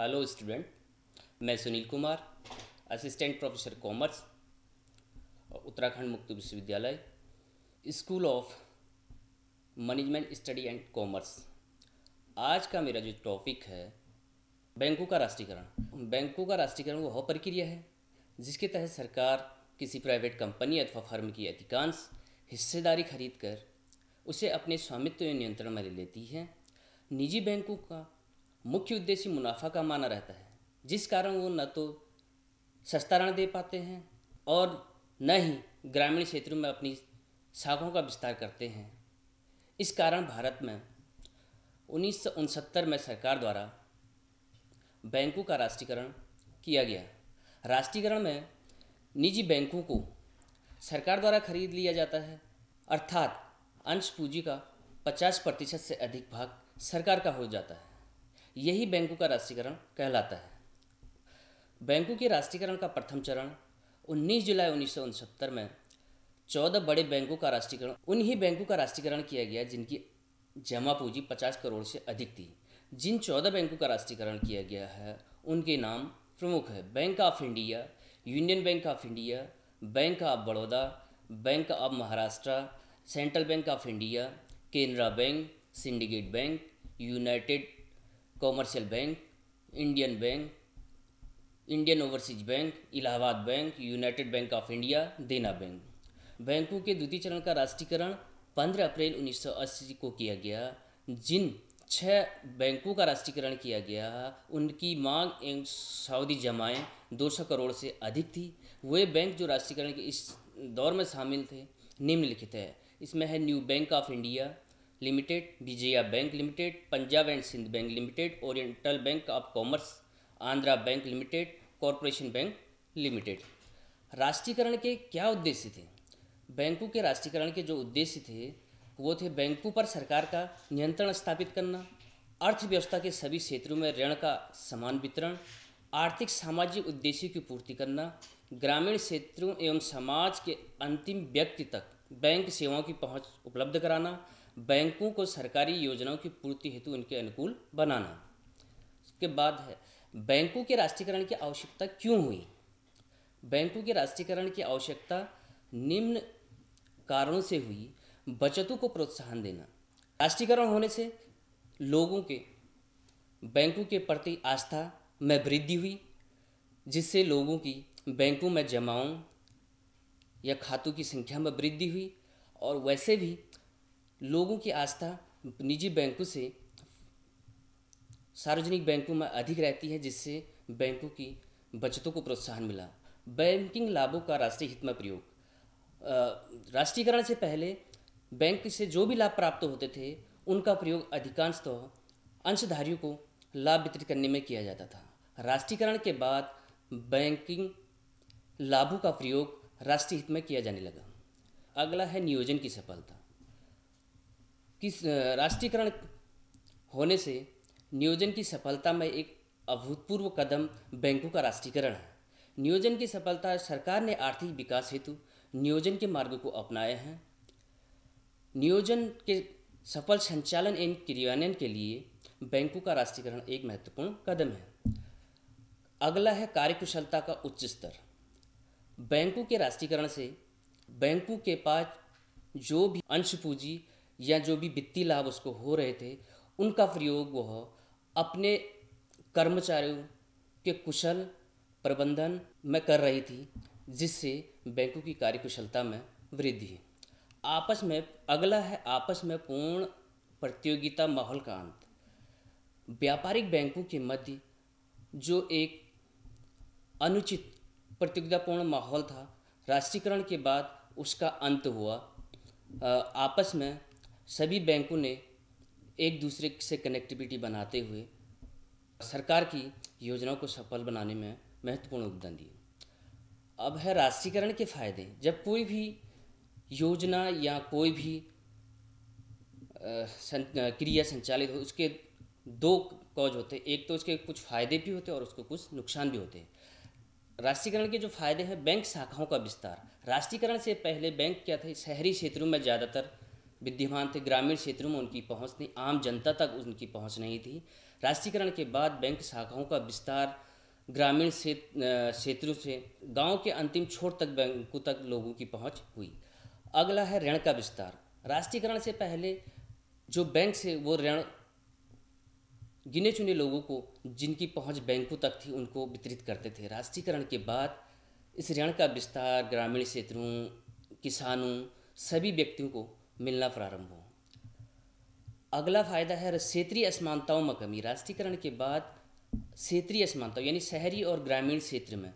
hello student मैं Sunil Kumar assistant professor commerce Uttarakhand मुक्त विश्वविद्यालय school of management study and commerce आज का मेरा जो टॉपिक है बैंकों का राष्ट्रीयकरण बैंकों का राष्ट्रीयकरण वह प्रक्रिया है जिसके तहत सरकार किसी प्राइवेट कंपनी अथवा फर्म की अधिकांश हिस्सेदारी खरीद कर उसे अपने स्वामित्व नियंत्रण में ले लेती है निजी बैंकों का मुख्य उद्देश्य मुनाफा कमाना रहता है जिस कारण वो न तो सस्ता ऋण दे पाते हैं और न ही ग्रामीण क्षेत्रों में अपनी शाखों का विस्तार करते हैं इस कारण भारत में उन्नीस में सरकार द्वारा बैंकों का राष्ट्रीयकरण किया गया राष्ट्रीयकरण में निजी बैंकों को सरकार द्वारा खरीद लिया जाता है अर्थात अंश पूंजी का 50 प्रतिशत से अधिक भाग सरकार का हो जाता है यही बैंकों का राष्ट्रीयकरण कहलाता है बैंकों के राष्ट्रीयकरण का प्रथम चरण 19 जुलाई उन्नीस में 14 बड़े बैंकों का राष्ट्रीयकरण उन्हीं बैंकों का राष्ट्रीयकरण किया गया जिनकी जमा पूंजी 50 करोड़ से अधिक थी जिन 14 बैंकों का राष्ट्रीयकरण किया गया है उनके नाम प्रमुख है bank of India union bank of India bank of Baroda bank of Maharashtra central bank of India Canara bank syndicate bank united commercial bank Indian bank Indian overseas bank Allahabad bank united bank of India Dena bank बैंकों के द्वितीय चरण का राष्ट्रीयकरण 15 अप्रैल 1980 को किया गया जिन छह बैंकों का राष्ट्रीयकरण किया गया उनकी मांग एवं सावधि जमाएँ 200 करोड़ से अधिक थी वे बैंक जो राष्ट्रीयकरण के इस दौर में शामिल थे निम्नलिखित है इसमें है new bank of India limited Vijaya bank limited Punjab and Sindh bank limited oriental bank of commerce Andhra bank limited corporation bank limited राष्ट्रीयकरण के क्या उद्देश्य थे बैंकों के राष्ट्रीयकरण के जो उद्देश्य थे वो थे बैंकों पर सरकार का नियंत्रण स्थापित करना अर्थव्यवस्था के सभी क्षेत्रों में ऋण का समान वितरण आर्थिक सामाजिक उद्देश्यों की पूर्ति करना ग्रामीण क्षेत्रों एवं समाज के अंतिम व्यक्ति तक बैंक सेवाओं की पहुंच उपलब्ध कराना बैंकों को सरकारी योजनाओं की पूर्ति हेतु उनके अनुकूल बनाना उसके बाद है बैंकों के राष्ट्रीयकरण की आवश्यकता क्यों हुई बैंकों के राष्ट्रीयकरण की आवश्यकता निम्न कारणों से हुई बचतों को प्रोत्साहन देना राष्ट्रीयकरण होने से लोगों के बैंकों के प्रति आस्था में वृद्धि हुई जिससे लोगों की बैंकों में जमाओं या खातों की संख्या में वृद्धि हुई और वैसे भी लोगों की आस्था निजी बैंकों से सार्वजनिक बैंकों में अधिक रहती है जिससे बैंकों की बचतों को प्रोत्साहन मिला बैंकिंग लाभों का राष्ट्रीय हित में प्रयोग राष्ट्रीयकरण से पहले बैंक से जो भी लाभ प्राप्त होते थे उनका प्रयोग अधिकांशतः तो अंशधारियों को लाभ वितरित करने में किया जाता था राष्ट्रीयकरण के बाद बैंकिंग लाभों का प्रयोग राष्ट्रीय हित में किया जाने लगा अगला है नियोजन की सफलता किस राष्ट्रीयकरण होने से नियोजन की सफलता में एक अभूतपूर्व कदम बैंकों का राष्ट्रीयकरण है नियोजन की सफलता सरकार ने आर्थिक विकास हेतु नियोजन के मार्ग को अपनाए हैं नियोजन के सफल संचालन एवं क्रियान्वयन के लिए बैंकों का राष्ट्रीयकरण एक महत्वपूर्ण कदम है अगला है कार्यकुशलता का उच्च स्तर बैंकों के राष्ट्रीयकरण से बैंकों के पास जो भी अंश पूंजी या जो भी वित्तीय लाभ उसको हो रहे थे उनका प्रयोग वह अपने कर्मचारियों के कुशल प्रबंधन में कर रही थी जिससे बैंकों की कार्यकुशलता में वृद्धि आपस में अगला है आपस में पूर्ण प्रतियोगिता माहौल का अंत व्यापारिक बैंकों के मध्य जो एक अनुचित प्रतियोगितापूर्ण माहौल था राष्ट्रीयकरण के बाद उसका अंत हुआ आपस में सभी बैंकों ने एक दूसरे से कनेक्टिविटी बनाते हुए सरकार की योजनाओं को सफल बनाने में महत्वपूर्ण योगदान दिए अब है राष्ट्रीयकरण के फायदे जब कोई भी योजना या कोई भी सं, क्रिया संचालित हो उसके दो कॉज होते हैं एक तो उसके कुछ फायदे भी होते हैं और उसको कुछ नुकसान भी होते हैं राष्ट्रीयकरण के जो फायदे हैं बैंक शाखाओं का विस्तार राष्ट्रीयकरण से पहले बैंक क्या थे शहरी क्षेत्रों में ज़्यादातर विद्यमान थे ग्रामीण क्षेत्रों में उनकी पहुंच थी आम जनता तक उनकी पहुंच नहीं थी राष्ट्रीयकरण के बाद बैंक शाखाओं का विस्तार ग्रामीण क्षेत्रों से गांव के अंतिम छोर तक बैंकों तक लोगों की पहुंच हुई अगला है ऋण का विस्तार राष्ट्रीयकरण से पहले जो बैंक से वो ऋण गिने चुने लोगों को जिनकी पहुंच बैंकों तक थी उनको वितरित करते थे राष्ट्रीयकरण के बाद इस ऋण का विस्तार ग्रामीण क्षेत्रों किसानों सभी व्यक्तियों को मिलना प्रारंभ हो अगला फ़ायदा है क्षेत्रीय असमानताओं में कमी राष्ट्रीयकरण के बाद क्षेत्रीय असमानताओं यानी शहरी और ग्रामीण क्षेत्र में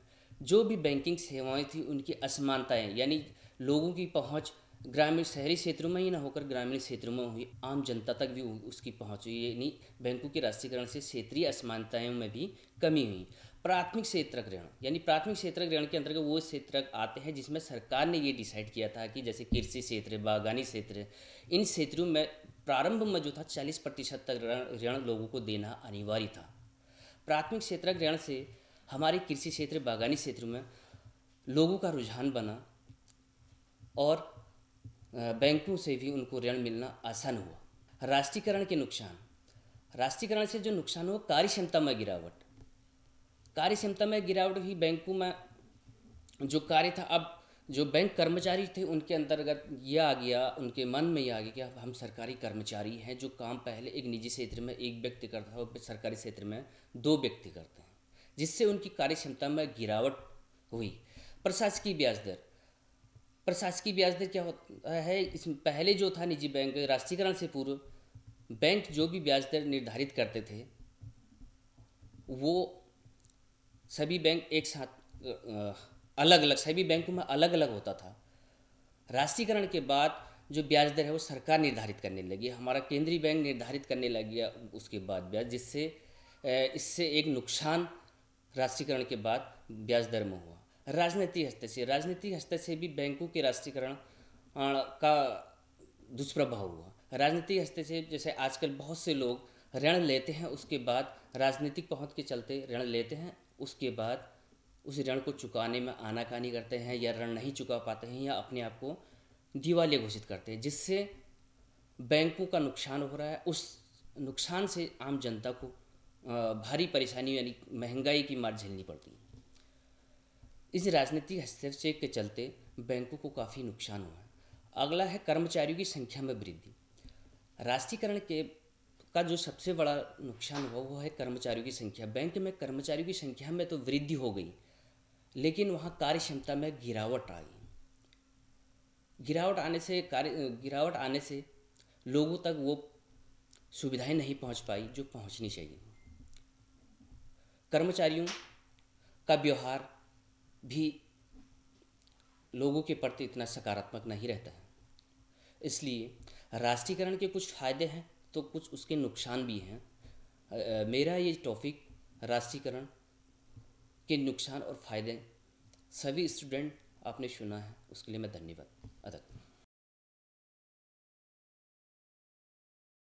जो भी बैंकिंग सेवाएं थी उनकी असमानताएं यानी लोगों की पहुंच ग्रामीण शहरी क्षेत्रों में ही ना होकर ग्रामीण क्षेत्रों में हुई आम जनता तक भी उसकी पहुँच हुई यानी बैंकों के राष्ट्रीयकरण से क्षेत्रीय असमानताओं में भी कमी हुई प्राथमिक क्षेत्र ऋण यानी प्राथमिक क्षेत्र ऋण के अंतर्गत वो क्षेत्र आते हैं जिसमें सरकार ने ये डिसाइड किया था कि जैसे कृषि क्षेत्र बागानी क्षेत्र इन क्षेत्रों में प्रारंभ में जो था चालीस प्रतिशत तक ऋण लोगों को देना अनिवार्य था प्राथमिक क्षेत्र ऋण से हमारे कृषि क्षेत्र बागानी क्षेत्र में लोगों का रुझान बना और बैंकों से भी उनको ऋण मिलना आसान हुआ राष्ट्रीयकरण के नुकसान राष्ट्रीयकरण से जो नुकसान हुआ कार्य क्षमता में गिरावट कार्य क्षमता में गिरावट हुई बैंकों में जो कार्य था अब जो बैंक कर्मचारी थे उनके अंतर्गत यह आ गया उनके मन में यह आ गया कि अब हम सरकारी कर्मचारी हैं जो काम पहले एक निजी क्षेत्र में एक व्यक्ति करता था और सरकारी क्षेत्र में दो व्यक्ति करते हैं जिससे उनकी कार्यक्षमता में गिरावट हुई प्रशासकीय ब्याज दर प्रशासकीय ब्याज दर क्या होता है इसमें पहले जो था निजी बैंक राष्ट्रीयकरण से पूर्व बैंक जो भी ब्याज दर निर्धारित करते थे वो सभी बैंक एक साथ अलग अलग सभी बैंकों में अलग अलग होता था राष्ट्रीयकरण के बाद जो ब्याज दर है वो सरकार निर्धारित करने लगी हमारा केंद्रीय बैंक निर्धारित करने लग गया उसके बाद ब्याज जिससे इससे एक नुकसान राष्ट्रीयकरण के बाद ब्याज दर में हुआ राजनीति हस्तक्षेप राजनीतिक हस्तक्षेप भी बैंकों के राष्ट्रीयकरण का दुष्प्रभाव हुआ राजनीतिक हस्तक्षेप जैसे आजकल बहुत से लोग ऋण लेते हैं उसके बाद राजनीतिक पहुंच के चलते ऋण लेते हैं उसके बाद उस ऋण को चुकाने में आनाकानी करते हैं या ऋण नहीं चुका पाते हैं या अपने आप को दिवालिया घोषित करते हैं जिससे बैंकों का नुकसान हो रहा है उस नुकसान से आम जनता को भारी परेशानी यानी महंगाई की मार झेलनी पड़ती है इस राजनीतिक हस्तक्षेप के चलते बैंकों को काफ़ी नुकसान हुआ है अगला है कर्मचारियों की संख्या में वृद्धि राष्ट्रीयकरण के का जो सबसे बड़ा नुकसान हुआ वो है कर्मचारियों की संख्या बैंक में कर्मचारियों की संख्या में तो वृद्धि हो गई लेकिन वहाँ कार्य क्षमता में गिरावट आ गई गिरावट आने से कार्य गिरावट आने से लोगों तक वो सुविधाएं नहीं पहुंच पाई जो पहुंचनी चाहिए कर्मचारियों का व्यवहार भी लोगों के प्रति इतना सकारात्मक नहीं रहता है इसलिए राष्ट्रीयकरण के कुछ फायदे हैं तो कुछ उसके नुकसान भी हैं मेरा ये टॉपिक राष्ट्रीयकरण के नुकसान और फायदे सभी स्टूडेंट आपने सुना है उसके लिए मैं धन्यवाद अदा